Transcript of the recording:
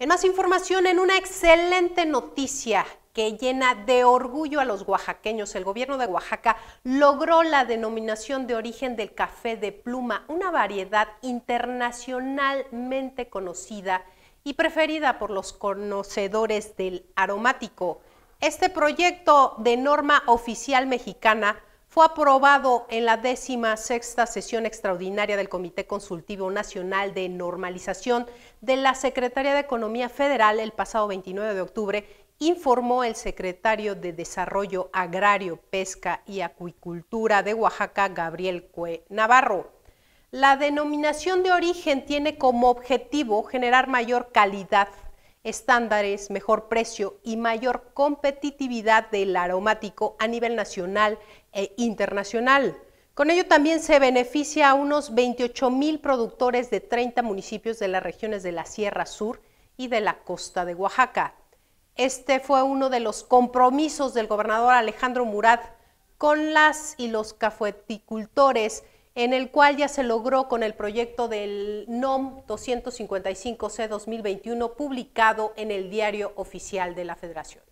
En más información, en una excelente noticia que llena de orgullo a los oaxaqueños, el gobierno de Oaxaca logró la denominación de origen del café de pluma, una variedad internacionalmente conocida y preferida por los conocedores del aromático. Este proyecto de norma oficial mexicana fue aprobado en la décima sexta sesión extraordinaria del Comité Consultivo Nacional de Normalización de la Secretaría de Economía Federal el pasado 29 de octubre, informó el secretario de Desarrollo Agrario, Pesca y Acuicultura de Oaxaca, Gabriel Cue Navarro. La denominación de origen tiene como objetivo generar mayor calidad estándares, mejor precio y mayor competitividad del aromático a nivel nacional e internacional. Con ello también se beneficia a unos 28 mil productores de 30 municipios de las regiones de la Sierra Sur y de la costa de Oaxaca. Este fue uno de los compromisos del gobernador Alejandro Murat con las y los cafeticultores en el cual ya se logró con el proyecto del NOM 255C 2021 publicado en el Diario Oficial de la Federación.